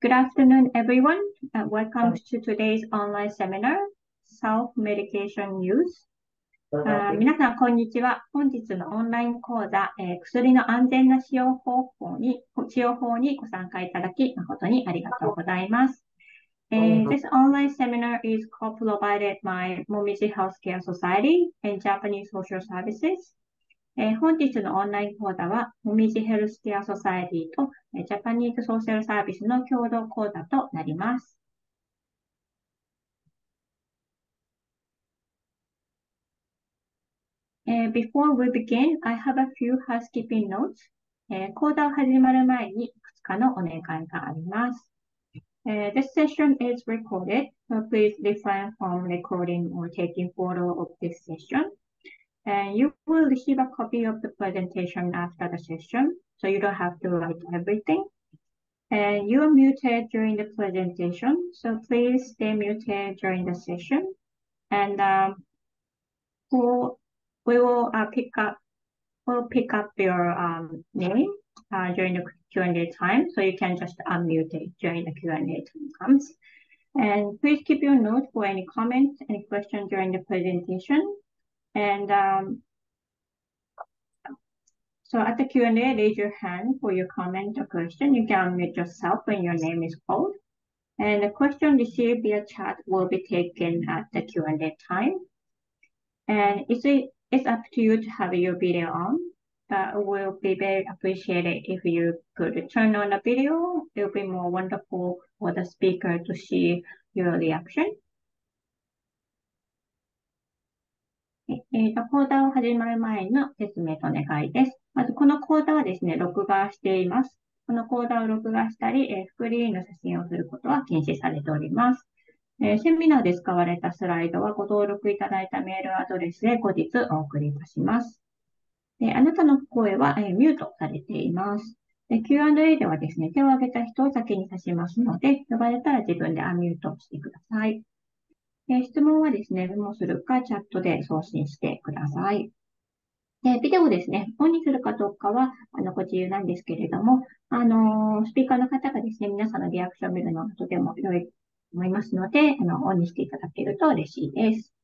Good afternoon, everyone. Welcome to today's online seminar, Self-Medication n e w s e 皆さん、こんにちは。本日のオンライン講座、えー、薬の安全な使用方法に、使用法にご参加いただき、誠にありがとうございます。えー、this online seminar is co-provided by Momiji Healthcare Society and Japanese Social Services. えー、本日のオンライン講座は、もみじヘルスケアソサエティと、えジャパニーズソーシャルサービスの共同講座となります。え before we begin, I have a few housekeeping notes. えー、講座を始まる前にいくつかのお願いがあります。Uh, this session is recorded, so please refrain from recording or taking photo of this session. And you will receive a copy of the presentation after the session, so you don't have to write everything. And you are muted during the presentation, so please stay muted during the session. And um, we'll, we will uh, pick up we'll pick up your um, name uh, during the Q&A time, so you can just unmute it during the Q&A time comes. And please keep your note for any comments, any questions during the presentation. And um, so at the Q&A, raise your hand for your comment or question. You can unmute yourself when your name is called. And the question received via chat will be taken at the Q&A time. And it's, it's up to you to have your video on, but it will be very appreciated if you could turn on the video. It will be more wonderful for the speaker to see your reaction. えっ、ー、と、講座を始まる前の説明と願いです。まず、この講座はですね、録画しています。この講座を録画したり、えスクリーンの写真をすることは禁止されております。えー、セミナーで使われたスライドはご登録いただいたメールアドレスで後日お送りいたします。えあなたの声は、えミュートされています。Q&A ではですね、手を挙げた人を先に指しますので、呼ばれたら自分でアミュートしてください。え質問はですね、メモするかチャットで送信してください。で、ビデオですね、オンにするかどうかは、あの、ご自由なんですけれども、あのスピーカーの方がですね、皆さんのリアクションを見るのがとても良いと思いますので、あの、オンにしていただけると嬉しいです。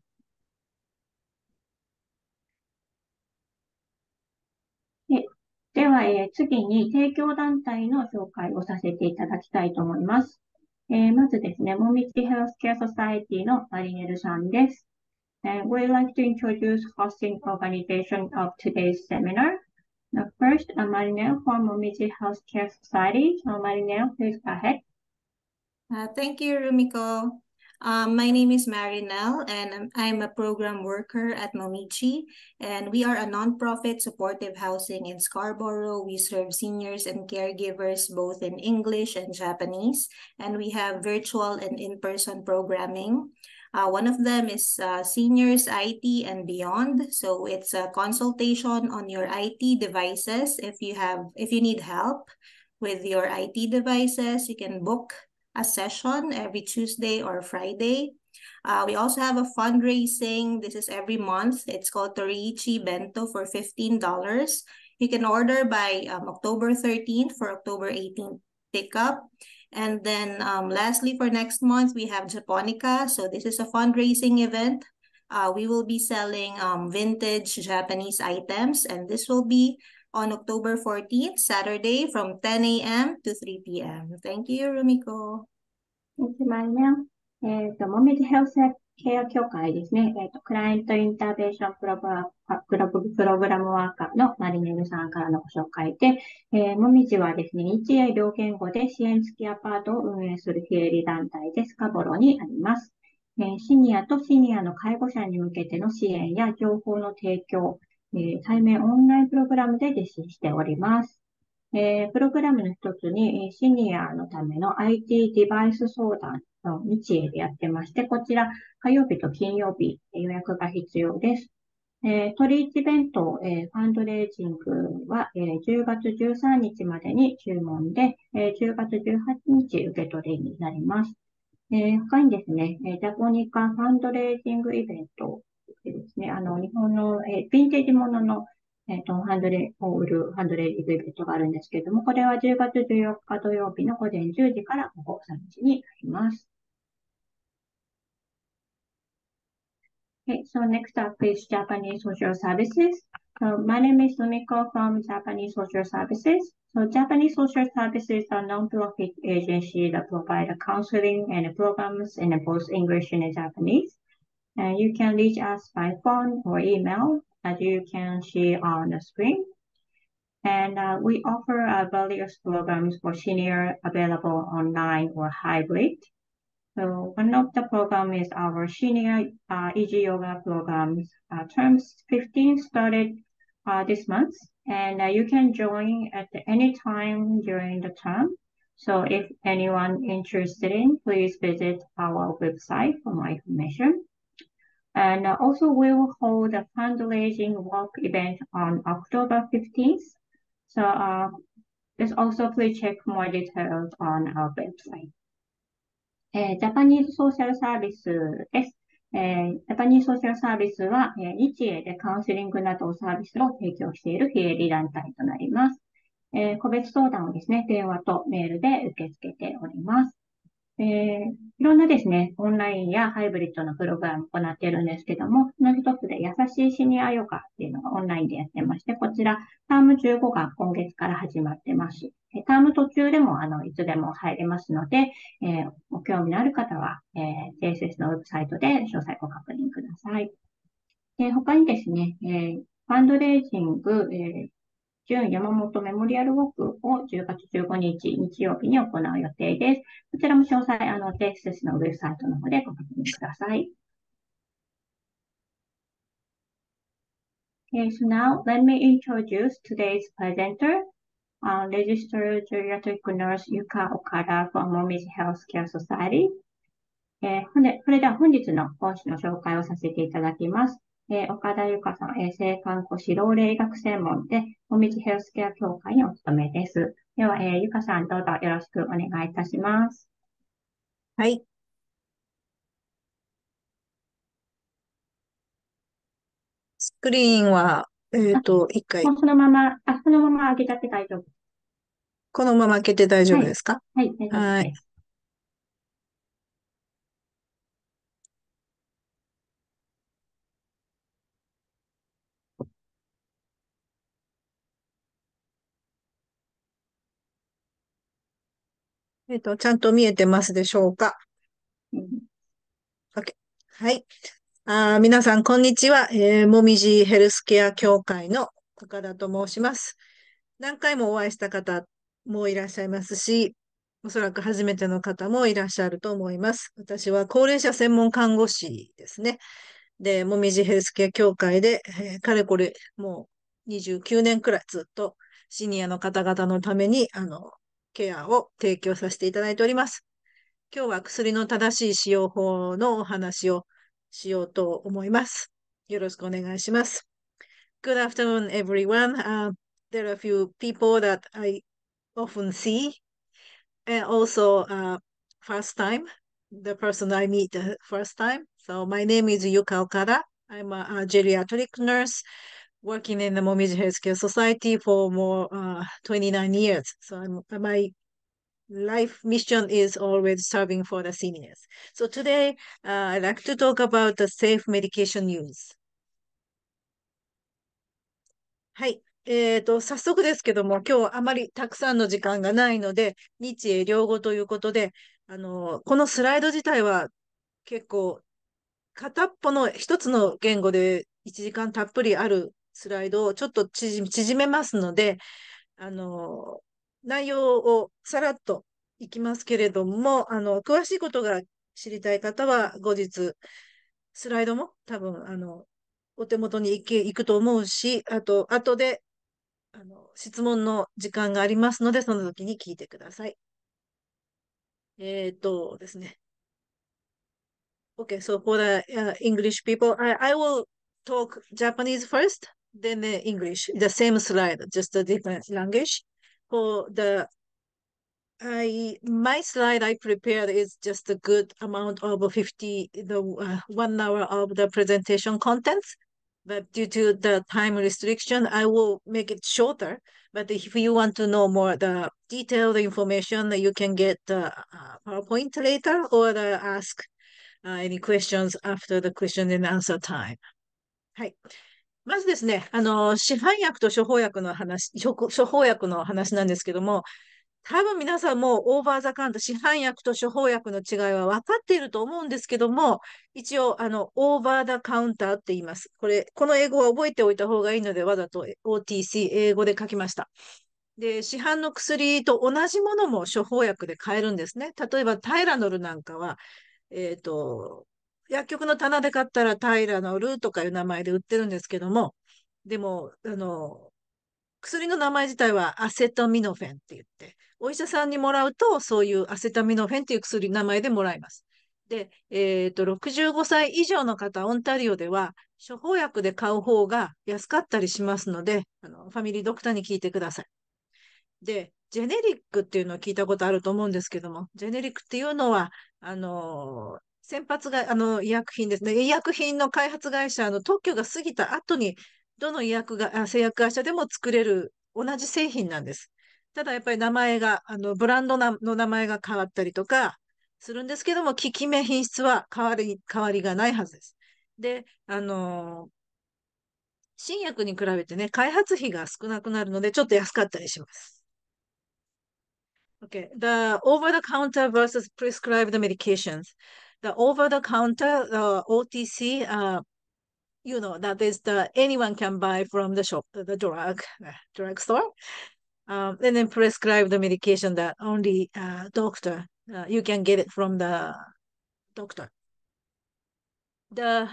ででは、えー、次に提供団体の紹介をさせていただきたいと思います。えー、まずですね、もみちヘルスケアソサイティのマリネルさんです。And we'd like to introduce hosting organization of today's seminar. Now first, uh, Marinel from Momiji Healthcare Society. So Marinel, please go ahead. Uh, thank you, Rumiko. Um, my name is Marinelle, and I'm a program worker at Momichi, and we are a nonprofit supportive housing in Scarborough. We serve seniors and caregivers both in English and Japanese, and we have virtual and in-person programming. Uh, one of them is uh, Seniors IT and Beyond. So it's a consultation on your IT devices. If you have, if you need help with your IT devices, you can book a session every Tuesday or Friday. Uh, we also have a fundraising. This is every month. It's called Toriichi Bento for $15. You can order by um, October 13th for October 18th pickup. And then um, lastly, for next month, we have Japonica. So this is a fundraising event. Uh, we will be selling um, vintage Japanese items, and this will be on October 14th, Saturday from 10 a.m. to 3 p.m. Thank you, Rumiko. Thank you, m a r i えっ、ー、と、モミジヘルスケア協会ですね、えっ、ー、と、クライアントインターベーションプログラムプログラムワーカーのマリネルさんからのご紹介で、えー、もみはですね、日英両言語で支援付きアパートを運営する非営利団体でスカボロにあります。えー、シニアとシニアの介護者に向けての支援や情報の提供、え対面オンラインプログラムで実施しております。えプログラムの一つに、シニアのための IT デバイス相談の日へでやってまして、こちら火曜日と金曜日予約が必要です。えー、トリーチ弁当、えー、ファンドレイジングは、えー、10月13日までに注文で、えー、10月18日受け取りになります。えー、他にですね、ジャポニカファンドレイジングイベントてですね、あの、日本の、えヴィンテージものの、えっ、ー、と、ハンドレを売るハンドレイズベントがあるんですけれども、これは10月14日土曜日の午前10時から午後3時にあります。Okay, so next up is Japanese Social Services. So my name is Sumiko from Japanese Social Services. So Japanese Social Services are non-profit agency that provide counseling and programs in both English and Japanese. And you can reach us by phone or email, as you can see on the screen. And uh, we offer uh, various programs for senior available online or hybrid. So one of the program is our senior uh, EG Yoga programs. Uh, terms 15 started uh, this month, and uh, you can join at any time during the term. So if anyone interested in, please visit our website for more information. And also we will hold a fundraising walk event on October 15th. So uh, let's also please check more details on our website. えー、ジャパニーズソーシャルサービスです。えー、ジャパニーズソーシャルサービスは、えー、日英でカウンセリングなどサービスを提供している非営利団体となります。えー、個別相談をですね、電話とメールで受け付けております。えー、いろんなですね、オンラインやハイブリッドのプログラムを行っているんですけども、その一つで優しいシニアヨガっていうのがオンラインでやってまして、こちら、ターム15が今月から始まってます。ターム途中でも、あの、いつでも入れますので、えー、ご興味のある方は、えー、JSS のウェブサイトで詳細ご確認ください。え他にですね、えー、ファンドレイジング、えー、旧山本メモリアルウォークを10月15日日曜日に行う予定です。こちらも詳細、あの、定施設のウェブサイトの方でご確認ください。Okay, so now let me introduce today's presenter, uh, registered geriatric nurse Yuka Okada from Momi's Healthcare Society. えー、これでは本日の講師の紹介をさせていただきます。えー、岡田由香さん、え生看護師、老齢医学専門で、もみじヘルスケア協会にお勤めです。では、えー、由香さん、どうぞよろしくお願いいたします。はい。スクリーンは、えっ、ー、と、一回。そのまま、あ、そのまま開けちゃって大丈夫。このまま開けて大丈夫ですかはい、はい、大丈夫です。えっ、と、ちゃんと見えてますでしょうか、うん、はい。あ皆さん、こんにちは、えー。もみじヘルスケア協会の高田と申します。何回もお会いした方もいらっしゃいますし、おそらく初めての方もいらっしゃると思います。私は高齢者専門看護師ですね。で、もみじヘルスケア協会で、えー、かれこれもう29年くらいずっとシニアの方々のために、あの、ケアを提供させていただいております。今日は薬の正しい使用法のお話をしようと思います。よろしくお願いします。Good afternoon, everyone.、Uh, there are a few people that I often see and also、uh, first time, the person I meet first time. So my name is Yuka Okada. I'm a, a geriatric nurse working in the Momiji Healthcare Society for more uh, 29 years. So I'm, my life mission is always serving for the seniors. So today, uh, I'd like to talk about the safe medication use. はい。えーと、早速ですけども、今日あまりたくさんの時間がないので、日英両語ということで、あの、このスライド自体は結構片っぽの一つの言語で1時間たっぷりあるスライドをちょっと縮めますので、あの、内容をさらっといきますけれども、あの、詳しいことが知りたい方は後日、スライドも多分、あの、お手元に行け行くと思うし、あと、後で、あの、質問の時間がありますので、その時に聞いてください。えっ、とですね。Okay, so for the、uh, English people, I, I will talk Japanese first. than the English, the same slide, just a different language. For the I my slide I prepared is just a good amount of 50 the uh, one hour of the presentation contents but due to the time restriction, I will make it shorter. But if you want to know more the detailed information, you can get the uh, PowerPoint later or the uh, ask uh, any questions after the question and answer time. Hi. まずですね、あの、市販薬と処方薬の話、処方薬の話なんですけども、多分皆さんもオーバーザカウント、市販薬と処方薬の違いは分かっていると思うんですけども、一応、あの、オーバーザカウンターって言います。これ、この英語は覚えておいた方がいいので、わざと OTC、英語で書きました。で、市販の薬と同じものも処方薬で買えるんですね。例えば、タイラノルなんかは、えっ、ー、と、薬局の棚で買ったら平のルーとかいう名前で売ってるんですけども、でも、あの、薬の名前自体はアセトミノフェンって言って、お医者さんにもらうと、そういうアセトミノフェンっていう薬名前でもらいます。で、えっ、ー、と、65歳以上の方、オンタリオでは、処方薬で買う方が安かったりしますので、あのファミリードクターに聞いてください。で、ジェネリックっていうのを聞いたことあると思うんですけども、ジェネリックっていうのは、あの先発が、あの、医薬品ですね。医薬品の開発会社の特許が過ぎた後に、どの医薬が、製薬会社でも作れる同じ製品なんです。ただやっぱり名前が、あの、ブランドの名前が変わったりとかするんですけども、効き目品質は変わり、変わりがないはずです。で、あの新薬に比べてね、開発費が少なくなるので、ちょっと安かったりします。Okay. The over-the-counter versus prescribed medications. the over-the-counter, the OTC, uh, you know, that is the anyone can buy from the shop, the drug uh, drugstore, um, and then prescribe the medication that only uh, doctor uh, you can get it from the doctor. The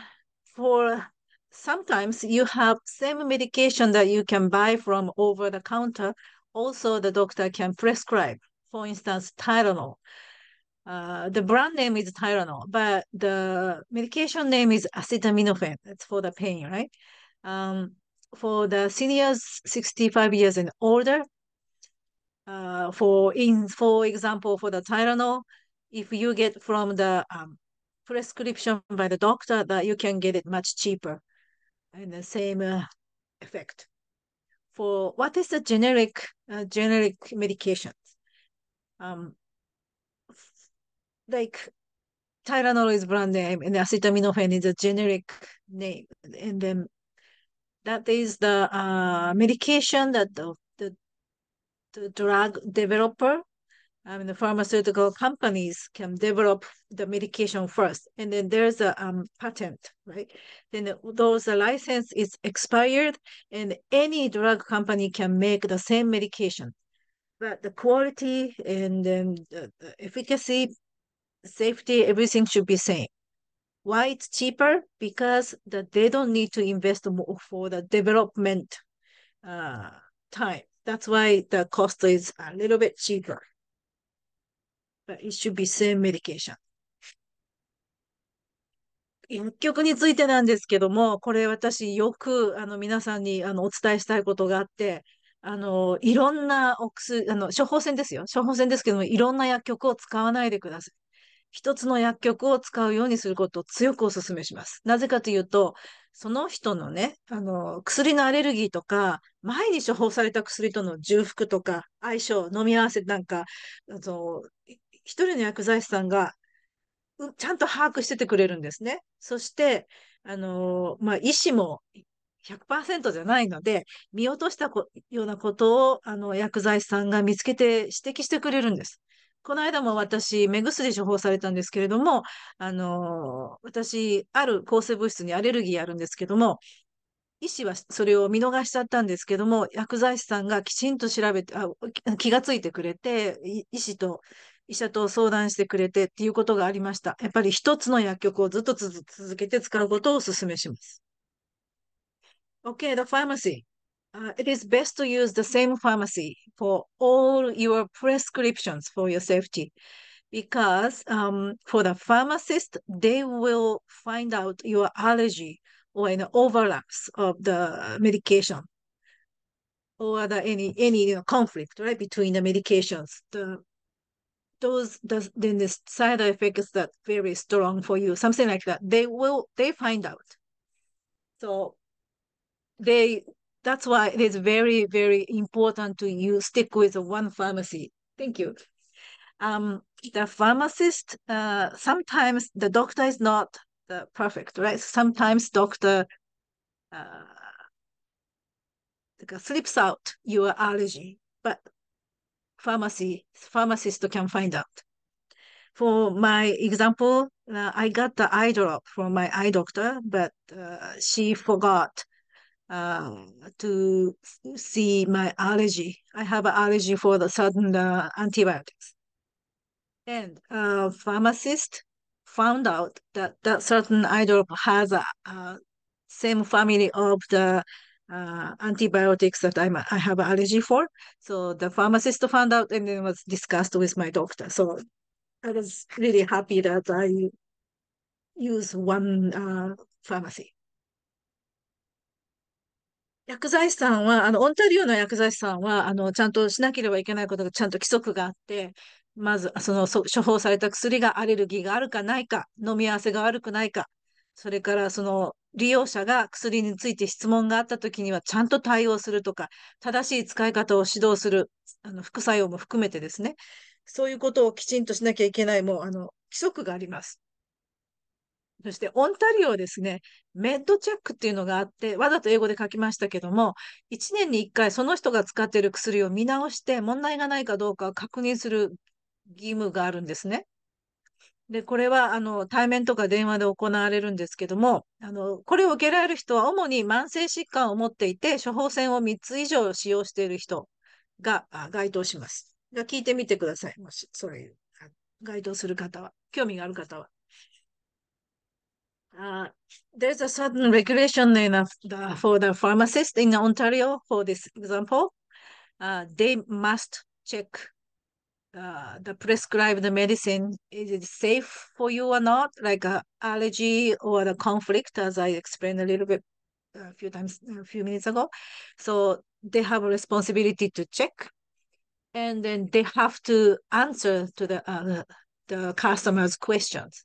for sometimes you have same medication that you can buy from over the counter. Also, the doctor can prescribe. For instance, Tylenol uh, the brand name is Tylenol, but the medication name is acetaminophen. That's for the pain, right? Um, for the seniors 65 years and older, uh, for in for example, for the Tylenol, if you get from the um, prescription by the doctor, that you can get it much cheaper, and the same uh, effect. For what is the generic uh, generic medication? Um, like Tylenol is brand name and acetaminophen is a generic name. And then that is the uh, medication that the, the, the drug developer I mean, the pharmaceutical companies can develop the medication first, and then there's a um, patent, right? Then the, those the license is expired, and any drug company can make the same medication, but the quality and then the, the efficacy safety, everything should be same. Why it's cheaper? Because that they don't need to invest more for the development uh, time. That's why the cost is a little bit cheaper. But it should be same medication. 薬局についてなんですけども、これ私よくあの皆さんにあのお伝えしたいことがあって、あの、いろんなお薬、あの、処方箋ですよ。処方箋ですけども、いろんな薬局を使わないでください。一つの薬局を使うようにすることを強くお勧めします。なぜかというと、その人のね、あの、薬のアレルギーとか、前に処方された薬との重複とか、相性、飲み合わせなんか、あの、一人の薬剤師さんが、ちゃんと把握しててくれるんですね。そして、あの、まあ、医師も100%じゃないので、見落としたようなことを、あの、薬剤師さんが見つけて指摘してくれるんです。この間も私、目薬処方されたんですけれども、あのー、私、ある抗生物質にアレルギーあるんですけども、医師はそれを見逃しちゃったんですけども、薬剤師さんがきちんと調べて、あ気がついてくれて、医師と、医者と相談してくれてっていうことがありました。やっぱり一つの薬局をずっと続けて使うことをお勧めします。o k the pharmacy. uh, it is best to use the same pharmacy for all your prescriptions for your safety because um, for the pharmacist, they will find out your allergy or an overlaps of the medication or the, any any you know, conflict right between the medications. The those the, then the side effects that very strong for you, something like that. They will they find out. So they that's why it is very, very important to you stick with one pharmacy. Thank you. Um, the pharmacist, uh, sometimes the doctor is not perfect, right? Sometimes doctor uh, slips out your allergy, but pharmacy pharmacist can find out. For my example, uh, I got the eye drop from my eye doctor, but uh, she forgot uh, to see my allergy. I have an allergy for the certain uh, antibiotics. And a pharmacist found out that that certain idol has a, a same family of the uh, antibiotics that I'm, I have allergy for. So the pharmacist found out and then was discussed with my doctor. So I was really happy that I use one uh, pharmacy. 薬剤師さんは、あの、オンタリオの薬剤師さんは、あの、ちゃんとしなければいけないことがちゃんと規則があって、まず、その、処方された薬がアレルギーがあるかないか、飲み合わせが悪くないか、それから、その、利用者が薬について質問があった時には、ちゃんと対応するとか、正しい使い方を指導する、あの、副作用も含めてですね、そういうことをきちんとしなきゃいけない、もう、あの、規則があります。そしてオンタリオですね、メッドチェックっていうのがあって、わざと英語で書きましたけども、1年に1回その人が使っている薬を見直して問題がないかどうか確認する義務があるんですね。で、これは、あの、対面とか電話で行われるんですけども、あの、これを受けられる人は主に慢性疾患を持っていて、処方箋を3つ以上使用している人が該当します。聞いてみてください。もし、それ、該当する方は、興味がある方は。uh, there's a certain regulation in the, for the pharmacist in Ontario, for this example. Uh, they must check uh, the prescribed medicine. Is it safe for you or not? Like uh, allergy or the conflict, as I explained a little bit a uh, few times, a few minutes ago. So they have a responsibility to check. And then they have to answer to the uh, the customer's questions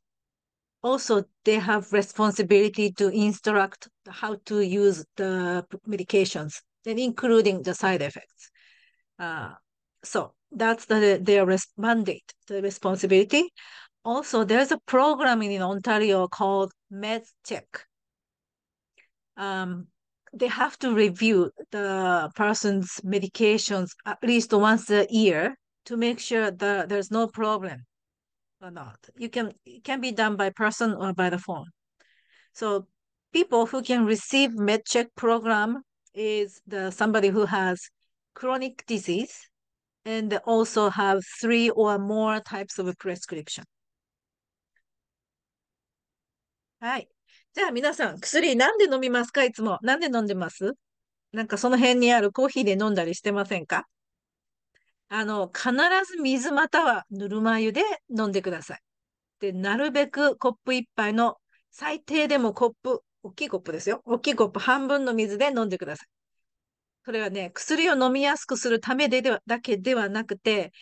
also they have responsibility to instruct how to use the medications, then including the side effects. Uh, so that's the, their mandate, the responsibility. Also, there's a program in Ontario called MedCheck. Um, they have to review the person's medications at least once a year to make sure that there's no problem or not. You can it can be done by person or by the phone. So people who can receive MedCheck program is the somebody who has chronic disease and also have three or more types of prescription. はい。じゃあ皆さん、薬なんで飲みますかいつも。なんで飲んでますなんかその辺にあるコーヒーで飲んだりしてませんかあの、必ず水またはぬるま湯で飲んでください。で、なるべくコップ一杯の、最低でもコップ、大きいコップですよ。大きいコップ半分の水で飲んでください。それはね、薬を飲みやすくするためでではだけではなくて、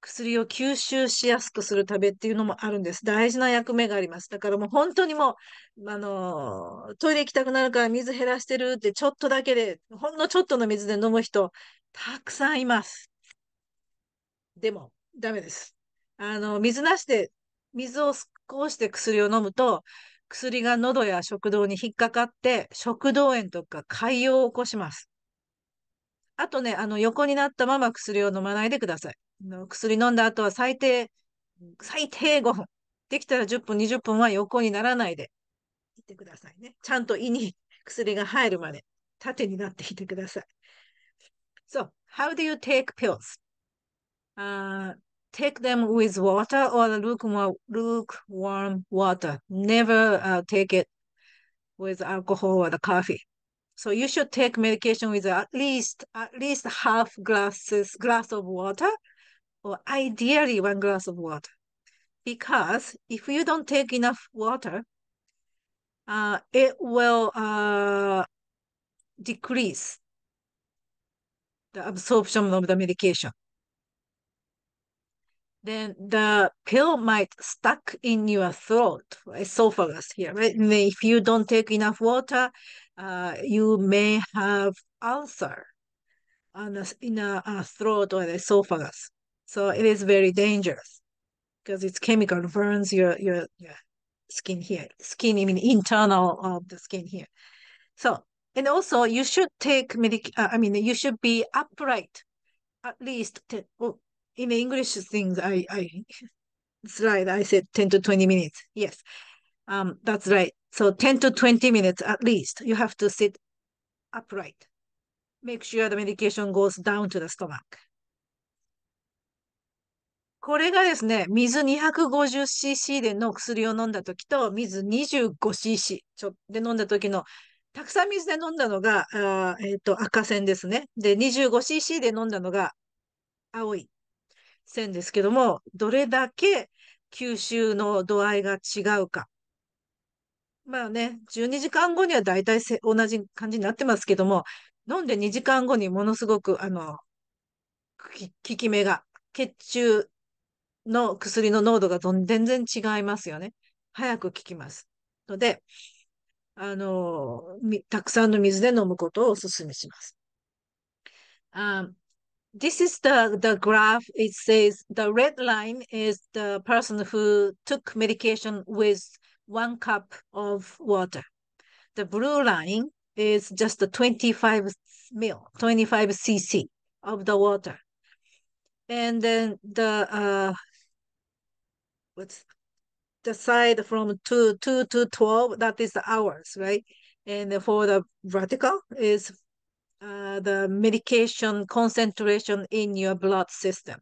薬を吸収しやすくするためっていうのもあるんです。大事な役目があります。だからもう本当にもう、あの、トイレ行きたくなるから水減らしてるって、ちょっとだけで、ほんのちょっとの水で飲む人、たくさんいます。でも、ダメです。あの、水なしで、水を少しで薬を飲むと、薬が喉や食道に引っかかって、食道炎とか潰瘍を起こします。あとね、あの、横になったまま薬を飲まないでください。薬飲んだ後は最低、最低5分。できたら10分、20分は横にならないでいてくださいね。ちゃんと胃に薬が入るまで縦になっていてください。So, how do you take pills? uh, take them with water or lukewarm, lukewarm water. Never uh, take it with alcohol or the coffee. So you should take medication with at least at least half glasses glass of water, or ideally one glass of water, because if you don't take enough water, uh, it will uh, decrease the absorption of the medication then the pill might stuck in your throat, esophagus here. Right? If you don't take enough water, uh, you may have ulcer on a, in a, a throat or esophagus. So it is very dangerous because it's chemical burns your your, your skin here, skin I mean internal of the skin here. So and also you should take medic. Uh, I mean you should be upright at least oh, in English things, I, I, slide, I said 10 to 20 minutes. Yes, um, that's right. So 10 to 20 minutes at least, you have to sit upright. Make sure the medication goes down to the stomach. これがですね、水 250cc での薬を飲んだ時と、水 25cc ちょで飲んだ時の、たくさん水で飲んだのが、あえっ、ー、と、赤線ですね。で、25cc で飲んだのが青い線ですけども、どれだけ吸収の度合いが違うか。まあね、12時間後には大体せ同じ感じになってますけども、飲んで2時間後にものすごく、あの、効き目が、血中の薬の濃度が全然違いますよね。早く効きます。ので、あの、たくさんの水で飲むことをお勧めします。あ this is the, the graph. It says the red line is the person who took medication with one cup of water. The blue line is just the 25 mil, 25 cc of the water. And then the, uh, what's the side from 2, 2 to 12, that is the hours, right? And for the vertical is uh, the medication concentration in your blood system.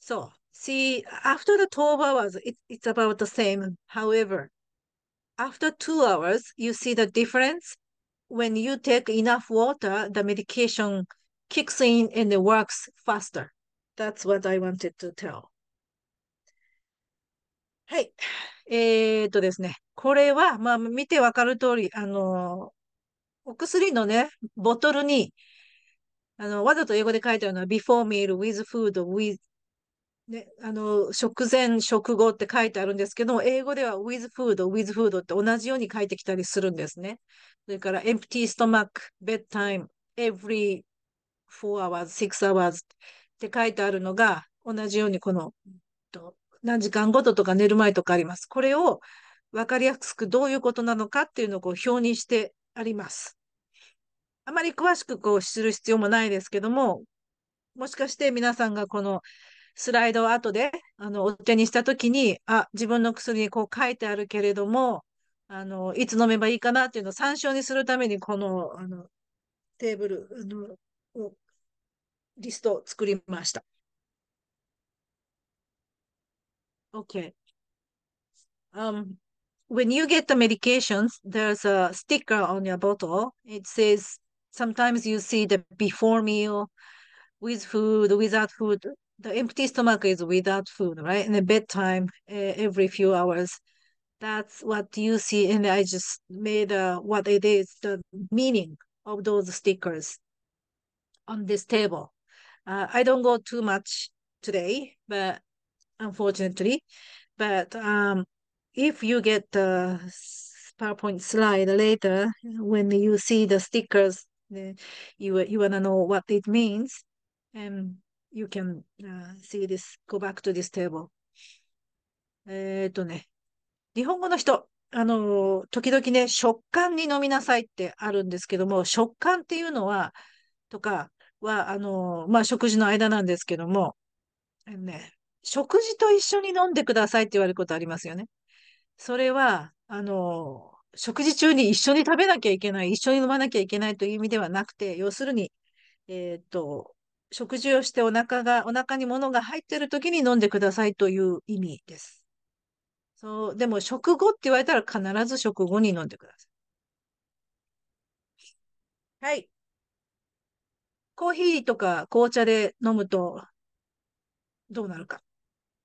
So see, after the 12 hours, it, it's about the same. However, after two hours, you see the difference. When you take enough water, the medication kicks in and it works faster. That's what I wanted to tell. はい。えー、っとですね。これは、まあ、見てわかる通り、あの、eh, お薬のね、ボトルに、あの、わざと英語で書いてあるのは、before meal, with food, with ね、あの、食前、食後って書いてあるんですけど、英語では with food, with food って同じように書いてきたりするんですね。それから empty stomach, bedtime, every four hours, six hours って書いてあるのが、同じようにこの、何時間ごととか寝る前とかあります。これを分かりやすくどういうことなのかっていうのをこう表にしてあります。あまり詳しくこう知る必要もないですけども、もしかして皆さんがこのスライドを後であのお手にしたときに、あ、自分の薬にこう書いてあるけれども、あの、いつ飲めばいいかなっていうのを参照にするために、この、あの、テーブル、の、をリストを作りました。OK。Um, when you get the medications, there's a sticker on your bottle. It says sometimes you see the before meal with food, without food. The empty stomach is without food, right? And the bedtime uh, every few hours. That's what you see. And I just made uh, what it is, the meaning of those stickers on this table. Uh, I don't go too much today, but unfortunately, but um, if you get the PowerPoint slide later, when you see the stickers, you you wanna know what it means, and you can uh, see this. Go back to this table. えっとね、日本語の人、あの、時々ね、食感に飲みなさいってあるんですけども、食感っていうのは、とかは、あの、まあ、食事の間なんですけども、ね、食事と一緒に飲んでくださいって言われることありますよね。それは、あの、食事中に一緒に食べなきゃいけない、一緒に飲まなきゃいけないという意味ではなくて、要するに、えっ、と、食事をしてお腹が、お腹に物が入っている時に飲んでくださいという意味です。そう、でも食後って言われたら必ず食後に飲んでください。はい。コーヒーとか紅茶で飲むとどうなるか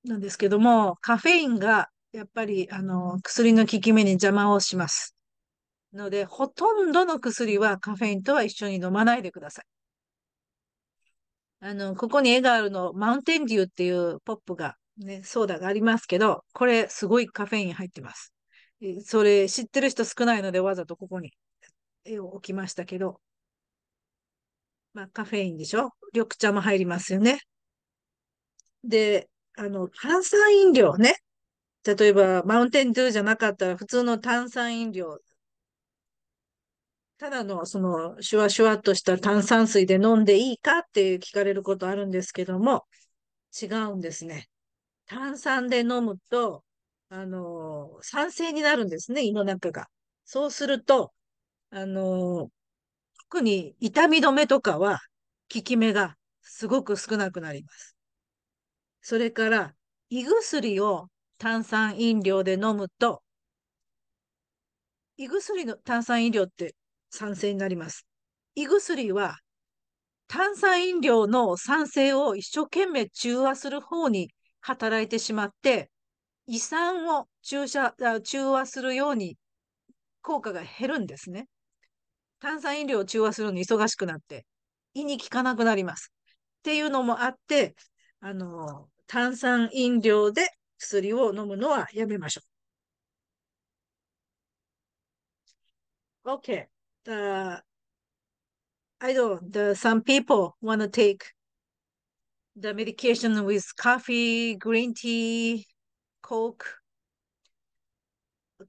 なんですけども、カフェインがやっぱり、あの、薬の効き目に邪魔をします。ので、ほとんどの薬はカフェインとは一緒に飲まないでください。あの、ここに絵があるのマウンテンデューっていうポップが、ね、ソーダがありますけど、これすごいカフェイン入ってます。それ知ってる人少ないのでわざとここに絵を置きましたけど、まあカフェインでしょ緑茶も入りますよね。で、あの、炭酸飲料ね。例えば、マウンテンドゥじゃなかったら、普通の炭酸飲料、ただのそのシュワシュワっとした炭酸水で飲んでいいかって聞かれることあるんですけども、違うんですね。炭酸で飲むと、あの、酸性になるんですね、胃の中が。そうすると、あの、特に痛み止めとかは、効き目がすごく少なくなります。それから、胃薬を炭酸飲料で飲むと、胃薬の炭酸飲料って酸性になります。胃薬は炭酸飲料の酸性を一生懸命中和する方に働いてしまって、胃酸を注射、中和するように効果が減るんですね。炭酸飲料を中和するのに忙しくなって、胃に効かなくなります。っていうのもあって、あの、炭酸飲料で薬を飲むのはやめましょう。Okay. The, I know the, some people want to take the medication with coffee, green tea, coke.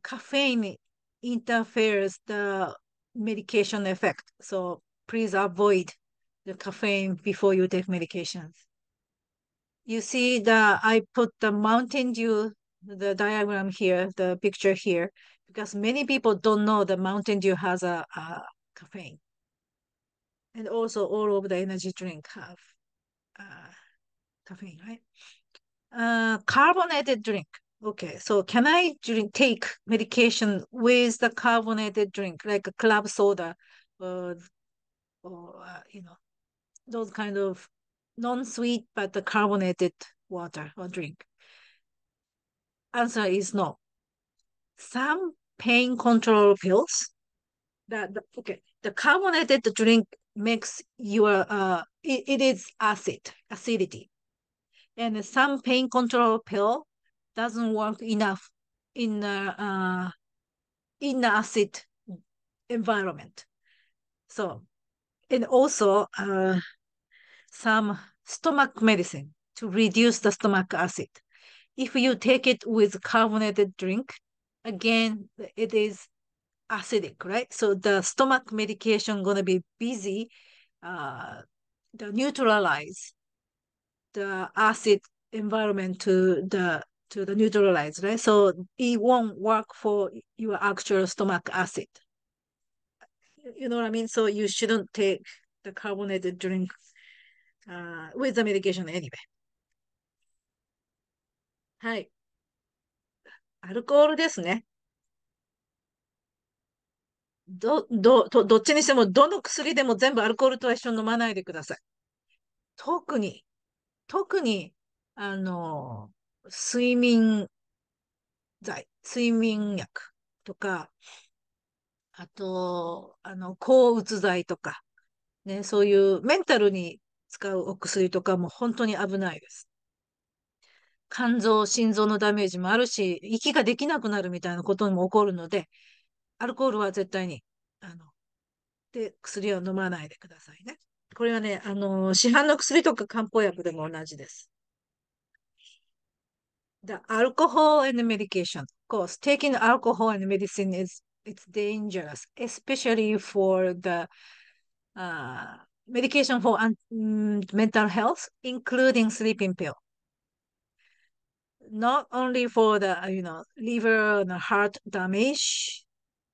Caffeine interferes the medication effect. So please avoid the caffeine before you take medications you see the I put the Mountain Dew, the diagram here, the picture here, because many people don't know the Mountain Dew has a, a caffeine. And also all of the energy drink have uh, caffeine, right? Uh, carbonated drink. Okay, so can I drink take medication with the carbonated drink, like a club soda, or, or uh, you know, those kind of non-sweet but the carbonated water or drink? Answer is no. Some pain control pills that the, okay the carbonated drink makes your uh it, it is acid acidity and some pain control pill doesn't work enough in the uh in the acid environment so and also uh some stomach medicine to reduce the stomach acid. If you take it with carbonated drink, again, it is acidic, right? So the stomach medication gonna be busy uh, the neutralize the acid environment to the to the neutralize, right? So it won't work for your actual stomach acid. You know what I mean? So you shouldn't take the carbonated drink uh, with the medication anyway. はい。アルコールですね。ど、ど、ど、どっちにしても、どの薬でも全部アルコールとは一緒に飲まないでください。特に、特に、あの、睡眠剤、睡眠薬とか、あと、あの、抗うつ剤とか、ね、そういうメンタルに使うお薬とかも本当に危ないです。肝臓、心臓のダメージもあるし、息ができなくなるみたいなことも起こるので、アルコールは絶対に、あの、で、薬を飲まないでくださいね。これはね、あの、市販の薬とか漢方薬でも同じです。The alcohol and medication. Of course, taking alcohol and medicine is it's dangerous, especially for the uh, medication for um, mental health, including sleeping pill. Not only for the uh, you know liver and heart damage,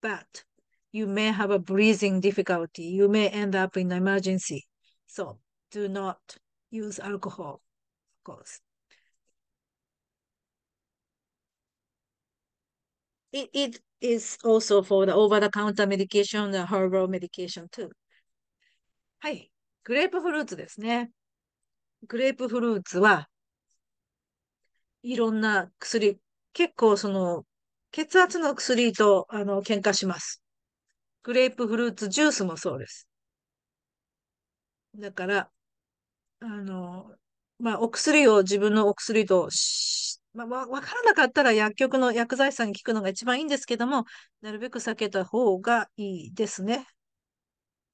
but you may have a breathing difficulty. You may end up in emergency. So do not use alcohol, of course. It, it is also for the over-the-counter medication, the herbal medication too. はい。グレープフルーツですね。グレープフルーツは、いろんな薬、結構その、血圧の薬と、あの、喧嘩します。グレープフルーツジュースもそうです。だから、あの、まあ、お薬を自分のお薬とまあ、わからなかったら薬局の薬剤師さんに聞くのが一番いいんですけども、なるべく避けた方がいいですね。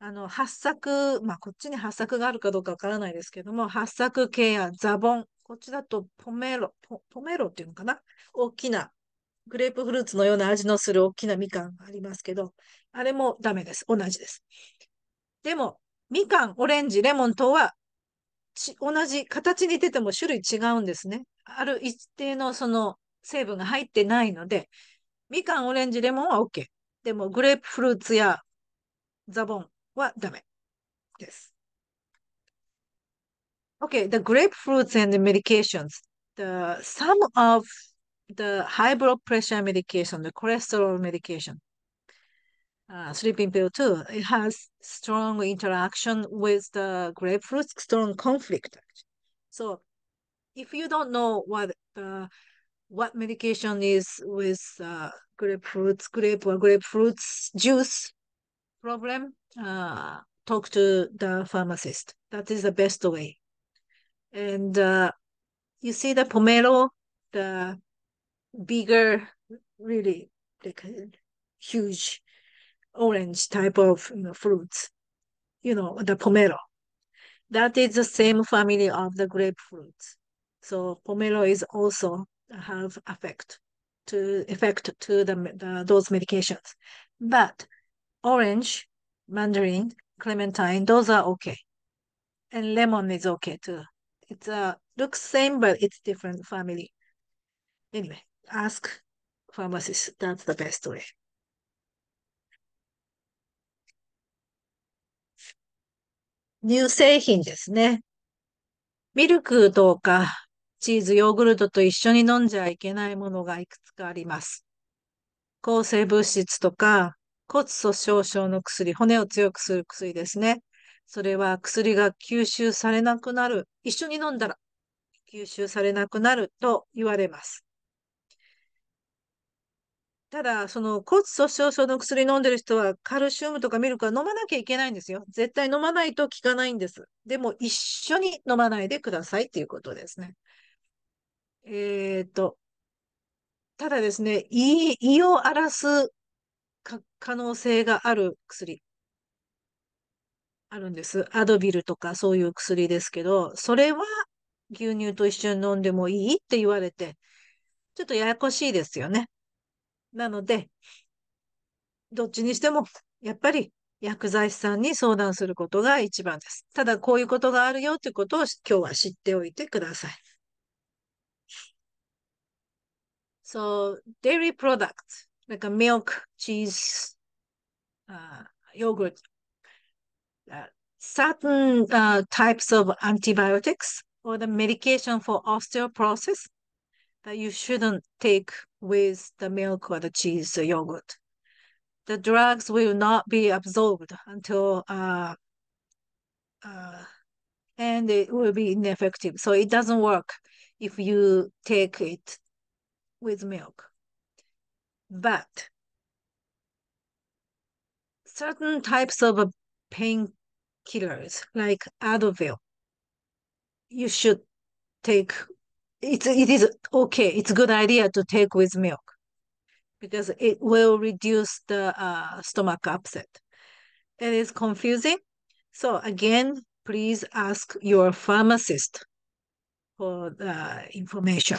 あの、発作、まあ、こっちに発作があるかどうかわからないですけども、発作ケア、ザボン、こっちだとポメロ、ポポメロっていうのかな大きな、グレープフルーツのような味のする大きなみかんがありますけど、あれもダメです。同じです。でも、みかん、オレンジ、レモン等は、ち同じ、形に出ても種類違うんですね。ある一定のその成分が入ってないので、みかん、オレンジ、レモンは OK。でも、グレープフルーツやザボン、はダメです。Okay, the grapefruits and the medications. The, some of the high blood pressure medication, the cholesterol medication, uh, sleeping pill too, it has strong interaction with the grapefruits, strong conflict. So if you don't know what the what medication is with uh, grapefruits, grape or uh, grapefruits juice problem, uh, talk to the pharmacist. That is the best way. And uh, you see the pomelo, the bigger, really like huge orange type of you know, fruits, you know, the pomelo. That is the same family of the grapefruit. So pomelo is also have effect to effect to the, the those medications, but orange mandarin, clementine, those are okay. And lemon is okay too. It's uh, looks same, but it's different family. Anyway, ask pharmacist. That's the best way. New 製品ですね。ミルクとかチーズ、ヨーグルトと一緒に飲んじゃいけないものがいくつかあります。抗生物質とか骨粗鬆症の薬、骨を強くする薬ですね。それは薬が吸収されなくなる。一緒に飲んだら吸収されなくなると言われます。ただ、その骨粗鬆症の薬飲んでる人はカルシウムとかミルクは飲まなきゃいけないんですよ。絶対飲まないと効かないんです。でも一緒に飲まないでくださいっていうことですね。えっ、と、ただですね、胃、胃を荒らす可能性がある薬、あるんです。アドビルとかそういう薬ですけど、それは牛乳と一緒に飲んでもいいって言われて、ちょっとややこしいですよね。なので、どっちにしても、やっぱり薬剤師さんに相談することが一番です。ただ、こういうことがあるよということを今日は知っておいてください。So, dairy products. like a milk, cheese, uh, yogurt, uh, certain uh, types of antibiotics or the medication for osteoporosis that you shouldn't take with the milk or the cheese or yogurt. The drugs will not be absorbed until uh, uh, and it will be ineffective. So it doesn't work if you take it with milk. But certain types of uh, painkillers like Advil, you should take it's it is okay. It's a good idea to take with milk because it will reduce the uh, stomach upset. It is confusing. So again, please ask your pharmacist for the information.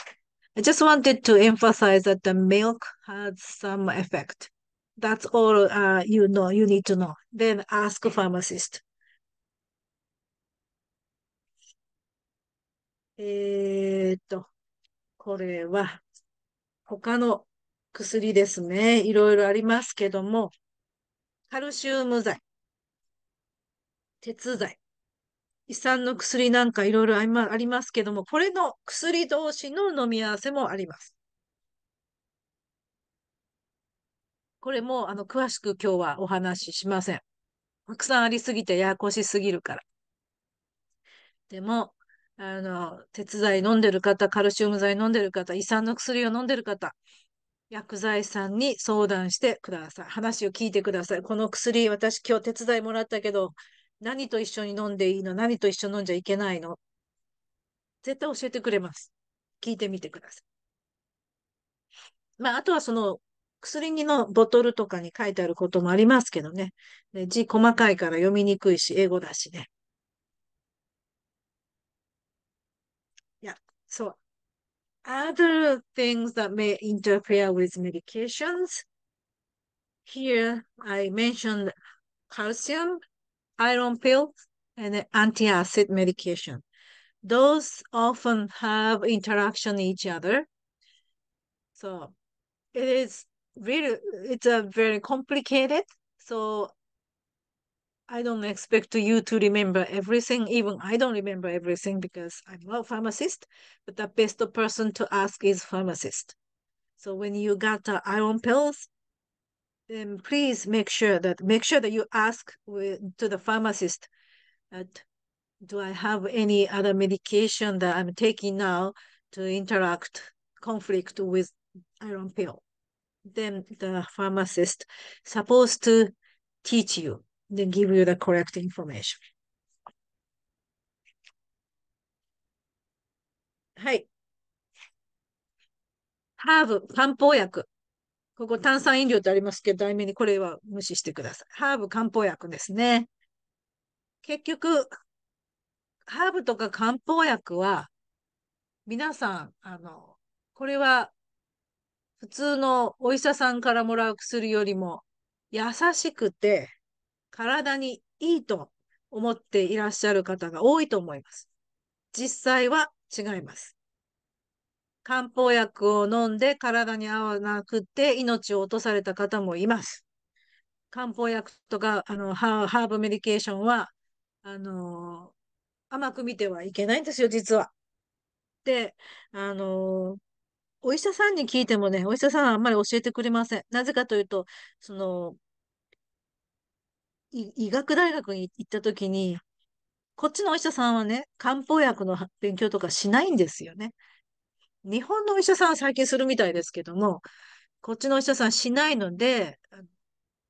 I just wanted to emphasize that the milk has some effect. That's all uh, you know, you need to know. Then ask a pharmacist. えっと、これは他の薬ですね。いろいろありますけども、カルシウム剤、鉄剤、胃酸の薬なんかいろいろありますけども、これの薬同士の飲み合わせもあります。これも、あの、詳しく今日はお話ししません。たくさんありすぎてややこしすぎるから。でも、あの、鉄剤飲んでる方、カルシウム剤飲んでる方、胃酸の薬を飲んでる方、薬剤さんに相談してください。話を聞いてください。この薬、私今日鉄剤もらったけど、何と一緒に飲んでいいの何と一緒に飲んじゃいけないの絶対教えてくれます。聞いてみてください。まあ、あとはその薬にのボトルとかに書いてあることもありますけどね。字細かいから読みにくいし、英語だしね。いや、そう。Other things that may interfere with medications. Here I mentioned calcium iron pill, and antacid medication. Those often have interaction each other. So it is really, it's a very complicated. So I don't expect you to remember everything. Even I don't remember everything because I'm not a pharmacist, but the best person to ask is pharmacist. So when you got the iron pills, um, please make sure that make sure that you ask with, to the pharmacist that do I have any other medication that I'm taking now to interact conflict with iron pill? Then the pharmacist supposed to teach you, then give you the correct information. はい。ハーブ、漢方薬。ここ炭酸飲料ってありますけど、題名にこれは無視してください。ハーブ漢方薬ですね。結局、ハーブとか漢方薬は、皆さん、あの、これは普通のお医者さんからもらう薬よりも優しくて体にいいと思っていらっしゃる方が多いと思います。実際は違います。漢方薬を飲んで体に合わなくて命を落とされた方もいます。漢方薬とかあのハーブメディケーションはあの甘く見てはいけないんですよ、実は。で、あのお医者さんに聞いてもね、お医者さんはあんまり教えてくれません。なぜかというと、その、医学大学に行った時に、こっちのお医者さんはね、漢方薬の勉強とかしないんですよね。日本のお医者さんは最近するみたいですけども、こっちのお医者さんしないので、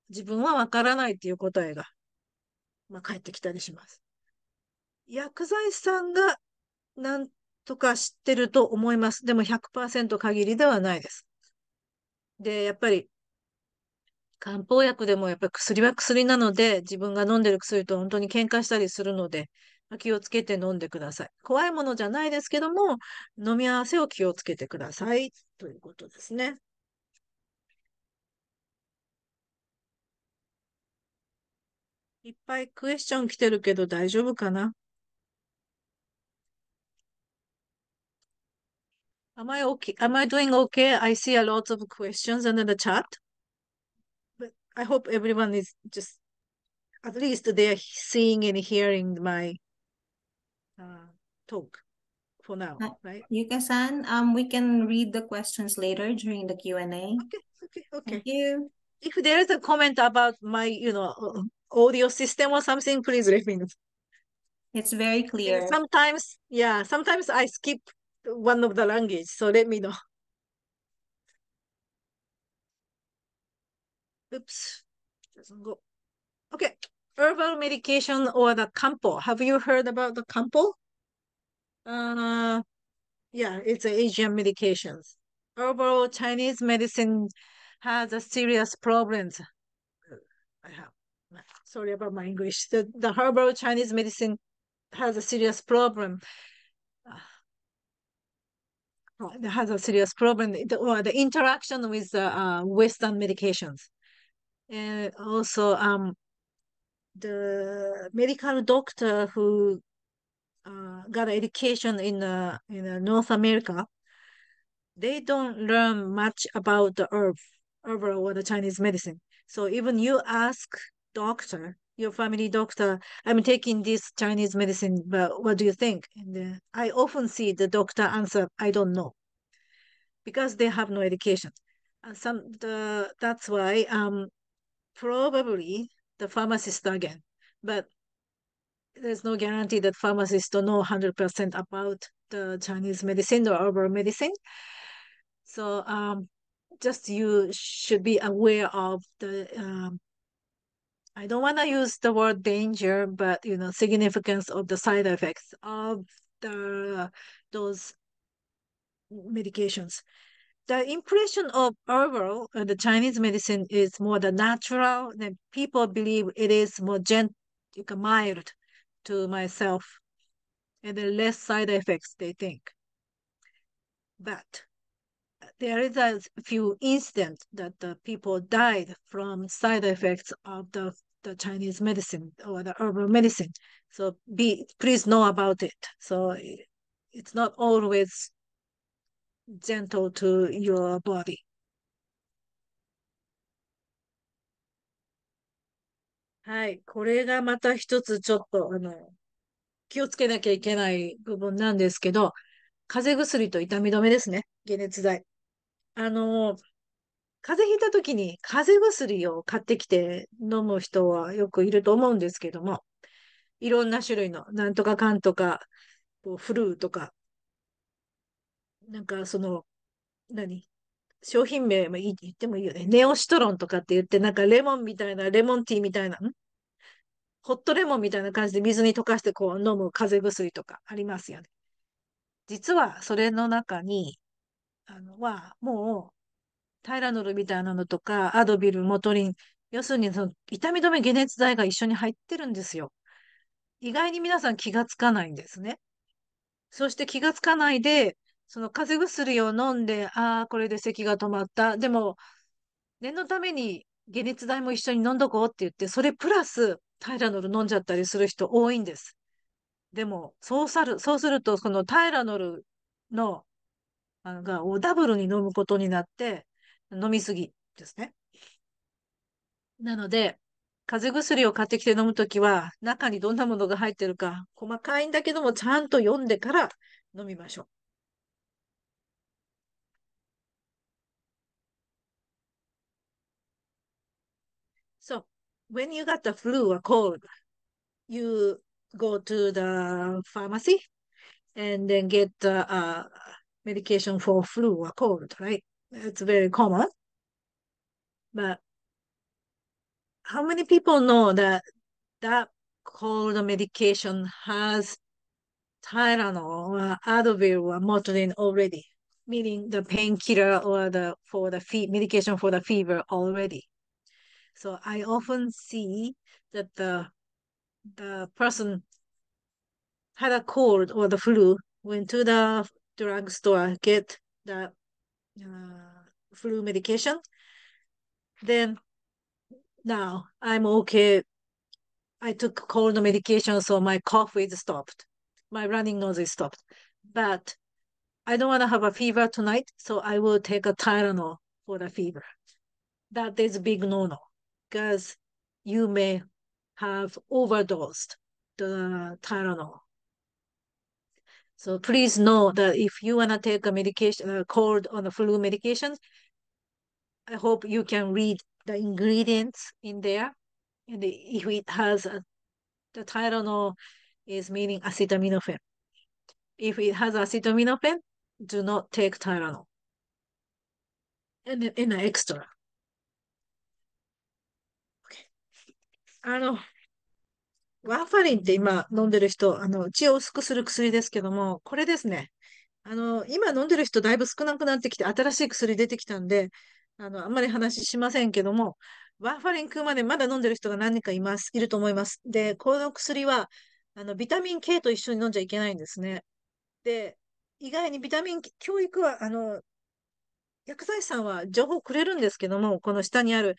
自分はわからないっていう答えが、まあ、返ってきたりします。薬剤師さんがなんとか知ってると思います。でも100%限りではないです。で、やっぱり、漢方薬でもやっぱり薬は薬なので、自分が飲んでる薬と本当に喧嘩したりするので、気をつけて飲んでください。怖いものじゃないですけども、飲み合わせを気をつけてくださいということですね。いっぱいクエスチョン来てるけど大丈夫かな？Am I okay? Am I doing okay? I see a lot of questions under the chat. But I hope everyone is just at least they're seeing and hearing my uh, talk for now, uh, right? Yuka-san, um, we can read the questions later during the Q&A. Okay, okay, okay. Thank you. If there is a comment about my, you know, audio system or something, please let me know. It's very clear. Sometimes, yeah, sometimes I skip one of the language, so let me know. Oops, doesn't go. Okay herbal medication or the campo. Have you heard about the campo? Uh, yeah, it's Asian medications. Herbal Chinese medicine has a serious problems. I have sorry about my English. The the herbal Chinese medicine has a serious problem. Uh, it has a serious problem. The, or the interaction with the uh, Western medications, and also um, the medical doctor who uh, got education in uh, in uh, North America, they don't learn much about the herb, herbal or the Chinese medicine. So even you ask doctor, your family doctor, I'm taking this Chinese medicine, but what do you think? And uh, I often see the doctor answer, I don't know, because they have no education. And some the, that's why um probably the pharmacist again. But there's no guarantee that pharmacists don't know 100% about the Chinese medicine or herbal medicine. So um, just you should be aware of the, um, I don't want to use the word danger, but, you know, significance of the side effects of the, those medications the impression of herbal, uh, the Chinese medicine is more the natural. The people believe it is more gentle, mild to myself, and the less side effects they think. But there is a few incidents that the people died from side effects of the, the Chinese medicine or the herbal medicine. So be please know about it. So it's not always gentle to your body. はい。これがまた一つちょっと、あの、気をつけなきゃいけない部分なんですけど、風邪薬と痛み止めですね。解熱剤。あの、風邪ひいた時に風邪薬を買ってきて飲む人はよくいると思うんですけども、いろんな種類の、なんとかかんとか、こうフルーとか、なんかその、何商品名もいい言ってもいいよね。ネオシトロンとかって言って、なんかレモンみたいな、レモンティーみたいな、ホットレモンみたいな感じで水に溶かしてこう飲む風邪薬とかありますよね。実はそれの中に、あのはもうタイラノルみたいなのとか、アドビル、モトリン、要するにその痛み止め解熱剤が一緒に入ってるんですよ。意外に皆さん気がつかないんですね。そして気がつかないで、その風邪薬を飲んで、ああ、これで咳が止まった。でも、念のために解熱剤も一緒に飲んどこうって言って、それプラスタイラノル飲んじゃったりする人多いんです。でも、そうさる、そうすると、そのタイラノルの、あのが、ダブルに飲むことになって、飲みすぎですね。なので、風邪薬を買ってきて飲むときは、中にどんなものが入ってるか、細かいんだけども、ちゃんと読んでから飲みましょう。when you got the flu or cold, you go to the pharmacy and then get the uh, medication for flu or cold, right? It's very common. But how many people know that that cold medication has Tylenol or Advil or Motrin already, meaning the painkiller or the for the fe- medication for the fever already. So I often see that the the person had a cold or the flu, went to the drugstore, get the uh, flu medication. Then now I'm okay. I took cold medication, so my cough is stopped. My running nose is stopped. But I don't want to have a fever tonight, so I will take a Tylenol for the fever. That is big no-no because you may have overdosed the Tylenol. So please know that if you wanna take a medication, a cold or a flu medication, I hope you can read the ingredients in there. And if it has a, the Tylenol is meaning acetaminophen. If it has acetaminophen, do not take Tylenol and, and an extra. あの、ワーファリンって今飲んでる人、あの、血を薄くする薬ですけども、これですね。あの、今飲んでる人だいぶ少なくなってきて、新しい薬出てきたんで、あの、あんまり話しませんけども、ワーファリン食うまでまだ飲んでる人が何人かいます、いると思います。で、この薬は、あの、ビタミン K と一緒に飲んじゃいけないんですね。で、意外にビタミン、教育は、あの、薬剤師さんは情報くれるんですけども、この下にある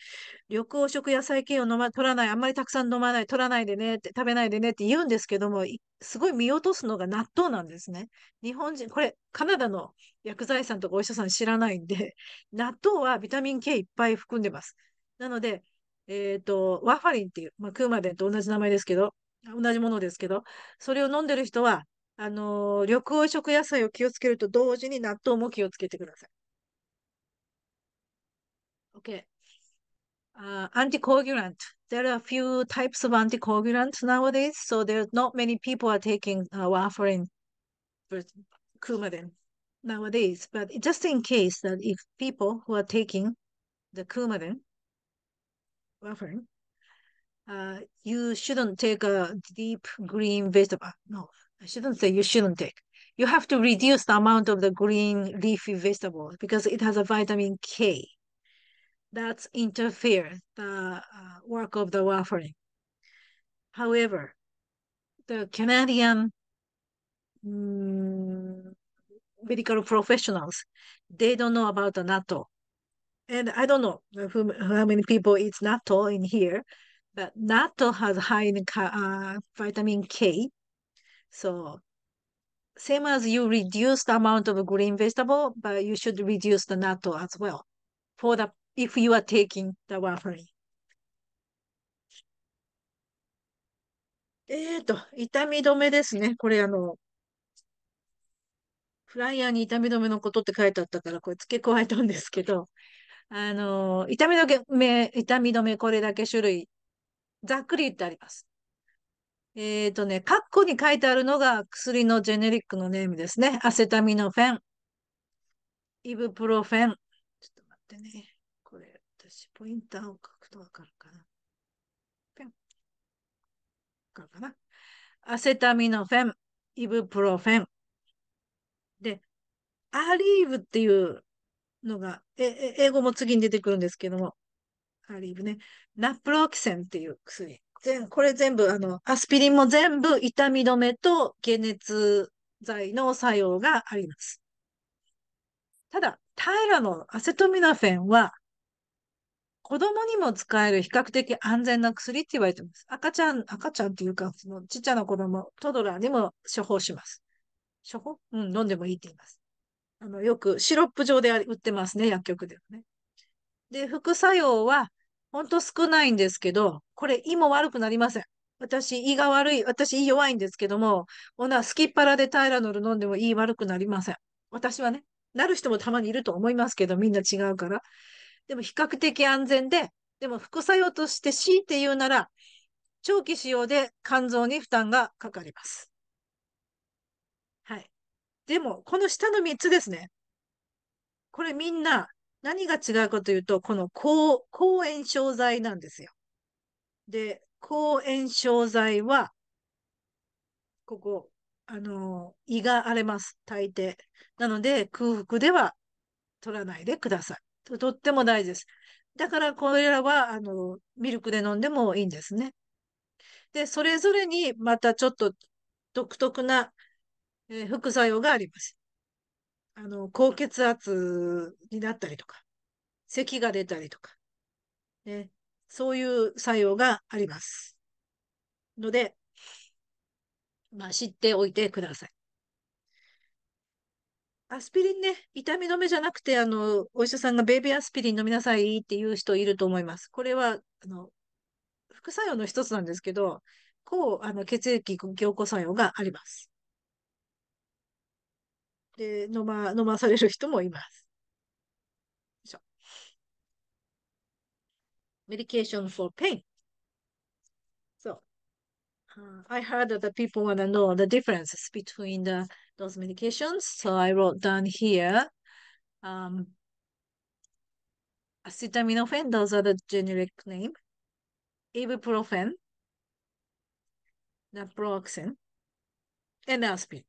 緑黄色野菜系を飲ま、取らない、あんまりたくさん飲まない、取らないでねって、食べないでねって言うんですけども、すごい見落とすのが納豆なんですね。日本人、これ、カナダの薬剤師さんとかお医者さん知らないんで、納豆はビタミン K いっぱい含んでます。なので、えっ、ー、と、ワファリンっていう、まあ、クーマデンと同じ名前ですけど、同じものですけど、それを飲んでる人は、あの緑黄色野菜を気をつけると同時に納豆も気をつけてください。Okay. Uh, anticoagulant. There are a few types of anticoagulant nowadays, so there's not many people are taking uh, warfarin, coumadin nowadays. But just in case that if people who are taking the coumadin, warfarin, uh, you shouldn't take a deep green vegetable. No, I shouldn't say you shouldn't take. You have to reduce the amount of the green leafy vegetable because it has a vitamin K that's interfere the uh, work of the offering. However, the Canadian um, medical professionals, they don't know about the natto. And I don't know who, how many people eat natto in here, but natto has high in uh, vitamin K. So same as you reduce the amount of green vegetable, but you should reduce the natto as well for the if you are taking the warfarin. えっと、痛み止めですね。これあの、フライヤーに痛み止めのことって書いてあったから、これ付け加えたんですけど、あの、痛み止め、痛み止めこれだけ種類、ざっくり言ってあります。えっ、ー、とね、カッコに書いてあるのが薬のジェネリックのネームですね。アセタミノフェン、イブプロフェン、ちょっと待ってね。ポインターを書くとわかるかな。ペン。わかるかな。アセタミノフェン、イブプロフェン。で、アリーブっていうのが、え英語も次に出てくるんですけども、アリーブね。ナプロキセンっていう薬。これ全部、あの、アスピリンも全部痛み止めと解熱剤の作用があります。ただ、タイラのアセトミナフェンは子供にも使える比較的安全な薬って言われてます。赤ちゃん、赤ちゃんっていうか、そのちっちゃな子供、トドラーにも処方します。処方うん、飲んでもいいって言います。あの、よくシロップ状で売ってますね、薬局ではね。で、副作用は、ほんと少ないんですけど、これ胃も悪くなりません。私、胃が悪い、私、胃弱いんですけども、女、すきっ腹でタイラノル飲んでも胃悪くなりません。私はね、なる人もたまにいると思いますけど、みんな違うから。でも比較的安全で、でも副作用として強いて言うなら、長期使用で肝臓に負担がかかります。はい。でも、この下の3つですね。これみんな何が違うかというと、この抗、抗炎症剤なんですよ。で、抗炎症剤は、ここ、あの、胃が荒れます。大抵。なので、空腹では取らないでください。ととっても大事です。だからこれらはあのミルクで飲んでもいいんですね。で、それぞれにまたちょっと独特な、えー、副作用があります。あの、高血圧になったりとか、咳が出たりとか、ね、そういう作用があります。ので、まあ、知っておいてください。アスピリンね、痛み止めじゃなくて、あの、お医者さんがベイビーアスピリン飲みなさいっていう人いると思います。これは、あの、副作用の一つなんですけど、抗あの血液凝固作用があります。で、飲ま、飲まされる人もいます。よい medication for pain. So I heard that the people want to know the differences between the those medications. So I wrote down here, um, acetaminophen, those are the generic name, ibuprofen, naproxen, and aspirin.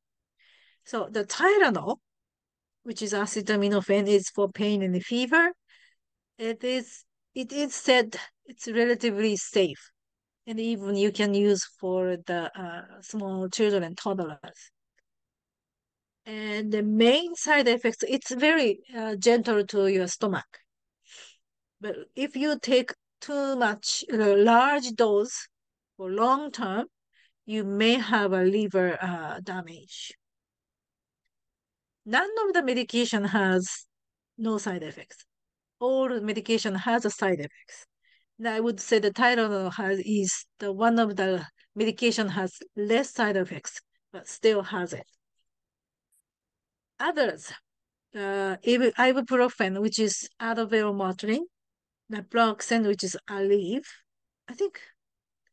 So the Tylenol, which is acetaminophen, is for pain and fever. It is it is said it's relatively safe, and even you can use for the uh, small children, toddlers and the main side effects it's very uh, gentle to your stomach but if you take too much a large dose for long term you may have a liver uh, damage none of the medication has no side effects all medication has a side effects and i would say the tylenol has is the one of the medication has less side effects but still has it others, uh, ibuprofen, which is Motrin, naproxen, which is Aleve. I think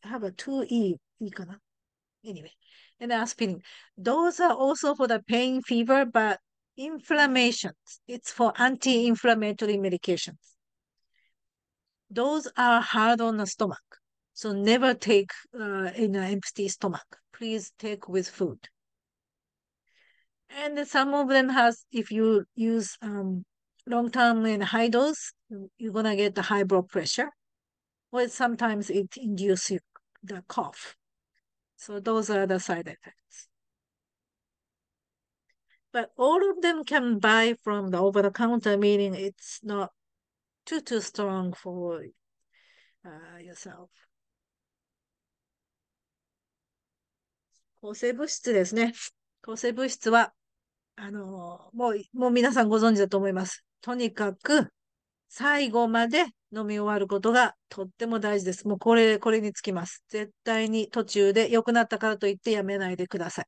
I have a 2E, E かな anyway, and aspirin. Those are also for the pain, fever, but inflammation. It's for anti-inflammatory medications. Those are hard on the stomach. So never take uh, in an empty stomach. Please take with food and some of them has if you use um, long term and high dose you're gonna get the high blood pressure or sometimes it induces the cough so those are the side effects but all of them can buy from the over the counter meaning it's not too too strong for uh, yourself 抗生物質ですね。抗生物質はあの、もう、もう皆さんご存知だと思います。とにかく、最後まで飲み終わることがとっても大事です。もうこれ、これにつきます。絶対に途中で良くなったからといってやめないでください。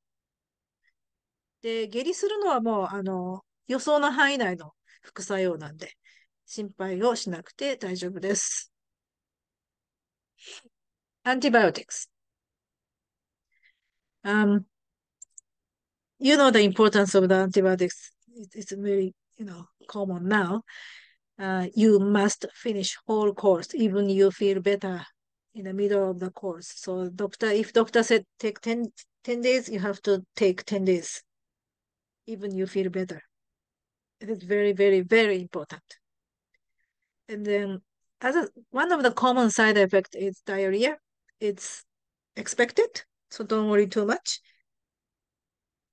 で、下痢するのはもう、あの、予想の範囲内の副作用なんで、心配をしなくて大丈夫です。アンティバイオティクス。Um, you know the importance of the antibiotics. it's very you know common now. Uh, you must finish whole course, even you feel better in the middle of the course. So doctor, if doctor said take 10, 10 days, you have to take 10 days, even you feel better. It is very, very, very important. And then as one of the common side effects is diarrhea. It's expected, so don't worry too much.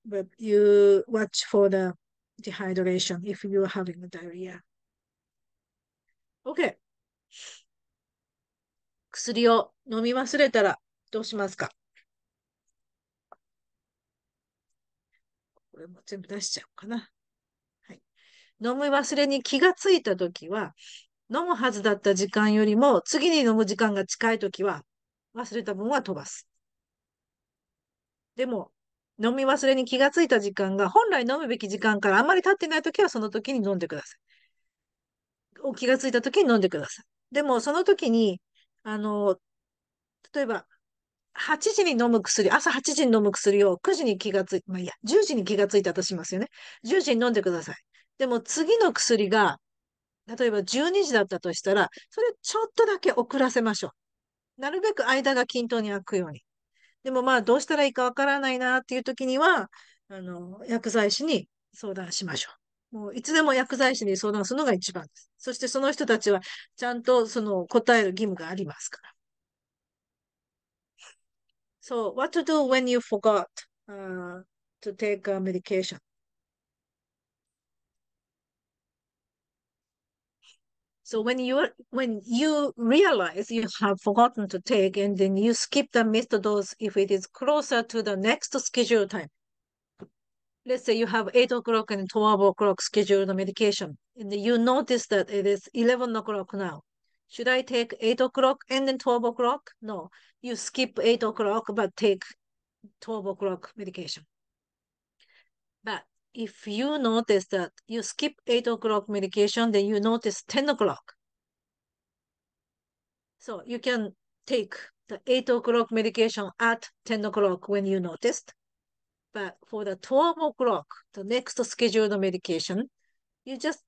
but you watch for the dehydration if you are having diarrhea. Okay. 薬を飲み忘れたらどうしますかこれも全部出しちゃおうかな。はい。飲み忘れに気がついたときは、飲むはずだった時間よりも次に飲む時間が近いときは、忘れた分は飛ばす。でも、飲み忘れに気がついた時間が、本来飲むべき時間からあまり経ってないときはその時に飲んでください。お気がついたときに飲んでください。でも、その時に、あの、例えば、8時に飲む薬、朝8時に飲む薬を9時に気がつい、まあいいや、10時に気がついたとしますよね。10時に飲んでください。でも次の薬が、例えば12時だったとしたら、それちょっとだけ遅らせましょう。なるべく間が均等に空くように。でもまあどうしたらいいかわからないなっていう時には、あの、薬剤師に相談しましょう。もういつでも薬剤師に相談するのが一番です。そしてその人たちはちゃんとその答える義務がありますから。So, what to do when you forgot、uh, to take a medication? So when you when you realize you have forgotten to take, and then you skip the missed dose if it is closer to the next schedule time. Let's say you have eight o'clock and twelve o'clock scheduled medication, and you notice that it is eleven o'clock now. Should I take eight o'clock and then twelve o'clock? No, you skip eight o'clock but take twelve o'clock medication. But if you notice that you skip 8 o'clock medication, then you notice 10 o'clock. So you can take the 8 o'clock medication at 10 o'clock when you noticed. But for the 12 o'clock, the next scheduled medication, you just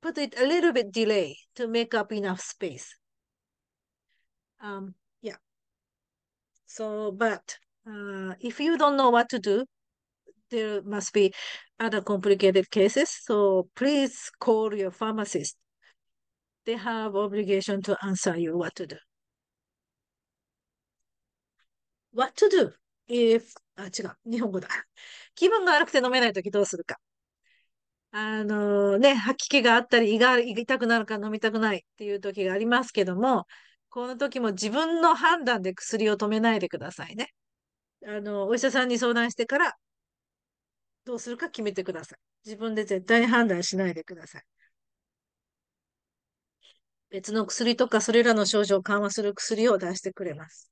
put it a little bit delay to make up enough space. Um, yeah. So, but uh, if you don't know what to do, there must be other complicated cases, so please call your pharmacist. They have obligation to answer you what to do. What to do if, あ、違う、日本語だ。気分が悪くて飲めないときどうするか。あのね、吐き気があったり、胃が痛くなるか飲みたくないっていう時がありますけども、この時も自分の判断で薬を止めないでくださいね。あの、お医者さんに相談してからどうするか決めてください。自分で絶対に判断しないでください。別の薬とかそれらの症状を緩和する薬を出してくれます。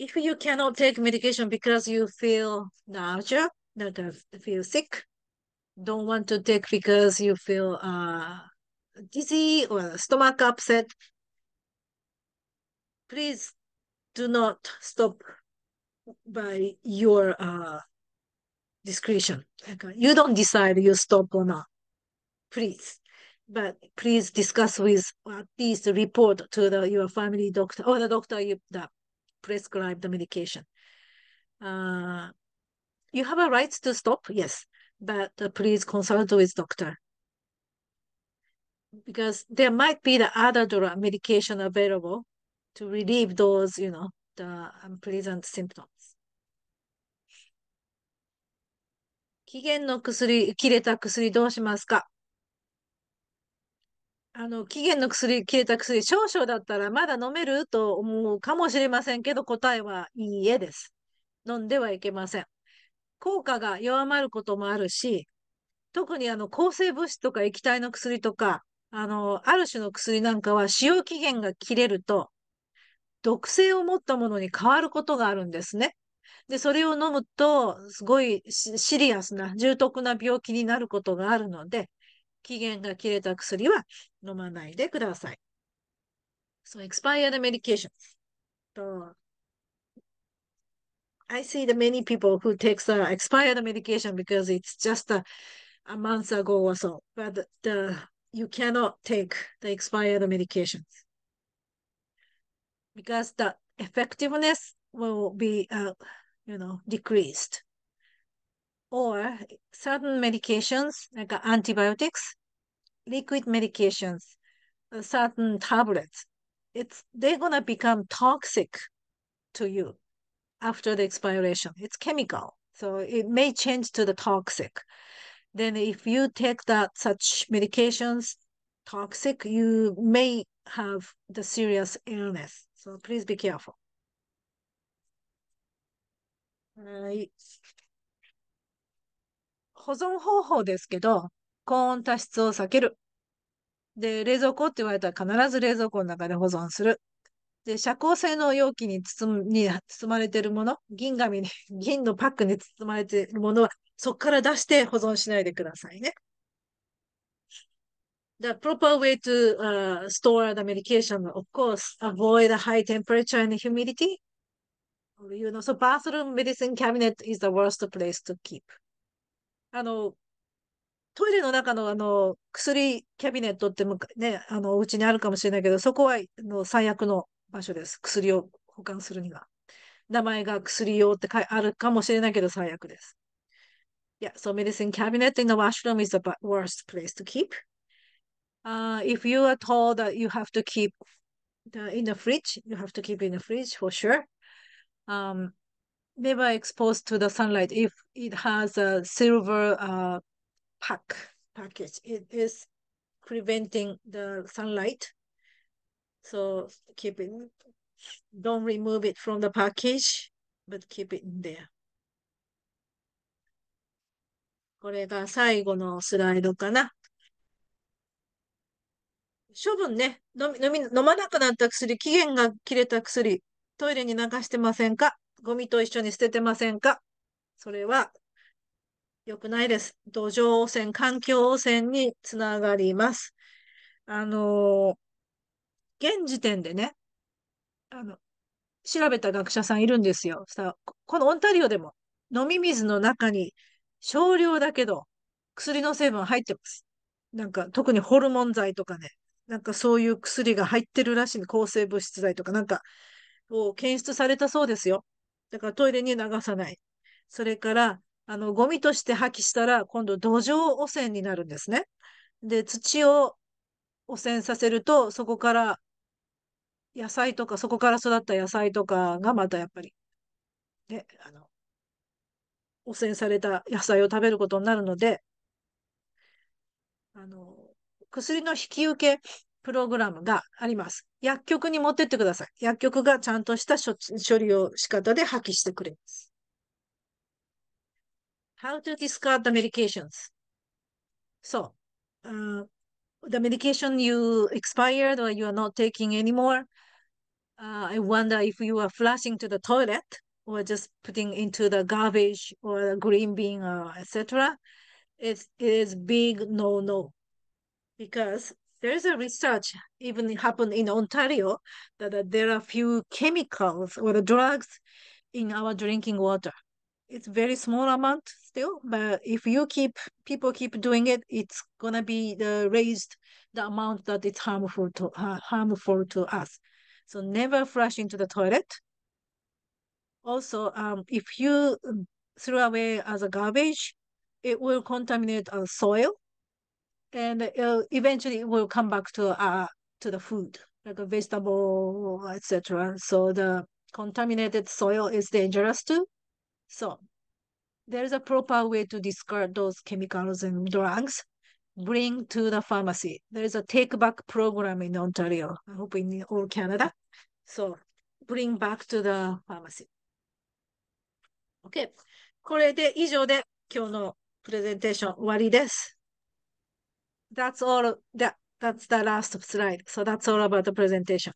If you cannot take medication because you feel nausea, that feel sick, don't want to take because you feel uh, dizzy or stomach upset, please do not stop by your uh, discretion. You don't decide you stop or not, please. But please discuss with at least report to the, your family doctor or the doctor you that prescribed the medication. Uh, you have a right to stop, yes, but uh, please consult with doctor because there might be the other drug medication available to relieve those, you know, the unpleasant symptom. 期限の薬、切れた薬どうしますかあの、期限の薬、切れた薬、少々だったらまだ飲めると思うかもしれませんけど、答えはいいえです。飲んではいけません。効果が弱まることもあるし、特にあの、抗生物質とか液体の薬とか、あの、ある種の薬なんかは使用期限が切れると、毒性を持ったものに変わることがあるんですね。で、それを飲むと、すごいシリアスな、重篤な病気になることがあるので、期限が切れた薬は飲まないでください。So, expired medication. と I see the many people who t a k e the expired medication because it's just a, a month ago or so, but the, you cannot take the expired medications because the effectiveness will be uh, you know, decreased. Or certain medications like antibiotics, liquid medications, uh, certain tablets, it's they're gonna become toxic to you after the expiration. It's chemical, so it may change to the toxic. Then if you take that such medications toxic, you may have the serious illness. So please be careful. はい。保存方法ですけど、高温多湿を避ける。で、冷蔵庫って言われたら必ず冷蔵庫の中で保存する。で、遮光性の容器に包むに包まれているもの、銀紙に、銀のパックに包まれているものは、そこから出して保存しないでくださいね。The proper way to、uh, store the medication, of course, avoid high temperature and humidity you know, so bathroom medicine cabinet is the worst place to keep. あの、トイレの中のあの、薬キャビネットってね、あの、お家にあるかもしれないけど、そこはの最悪の場所です。薬を保管するには。名前が薬用ってあるかもしれないけど、最悪です。Yeah, so medicine cabinet in the washroom is the worst place to keep. Uh, if you are told that you have to keep the, in the fridge, you have to keep in the fridge for sure. um, they were exposed to the sunlight. If it has a silver uh, pack package, it is preventing the sunlight. So keep it, don't remove it from the package, but keep it there. これが最後のスライドかな。処分ね、飲み飲み飲まなくなった薬、期限が切れた薬、トイレに流してませんかゴミと一緒に捨ててませんかそれは良くないです。土壌汚染、環境汚染につながります。あのー、現時点でね、あの、調べた学者さんいるんですよ。さこのオンタリオでも飲み水の中に少量だけど薬の成分入ってます。なんか特にホルモン剤とかね、なんかそういう薬が入ってるらしい、抗生物質剤とか、なんかを検出されたそうですよ。だからトイレに流さない。それから、あの、ゴミとして破棄したら、今度土壌汚染になるんですね。で、土を汚染させると、そこから野菜とか、そこから育った野菜とかがまたやっぱり、ね、あの、汚染された野菜を食べることになるので、あの、薬の引き受けプログラムがあります。薬局に持ってってください。薬局がちゃんとした処理を仕方で破棄してくれます。How to discard the medications. So, uh, the medication you expired or you are not taking anymore, uh, I wonder if you are flushing to the toilet or just putting into the garbage or the green b e a n or etc. i t it is big no-no because there is a research even happened in Ontario that, there are few chemicals or drugs in our drinking water. It's very small amount still, but if you keep people keep doing it, it's gonna be the raised the amount that it's harmful to uh, harmful to us. So never flush into the toilet. Also, um, if you throw away as a garbage, it will contaminate our soil and uh, eventually it will come back to uh to the food like a vegetable etc so the contaminated soil is dangerous too so there is a proper way to discard those chemicals and drugs bring to the pharmacy there is a take back program in ontario i hope in all canada so bring back to the pharmacy okay これで以上で今日のプレゼンテーション終わりです。that's all that that's the last slide. So that's all about the presentation.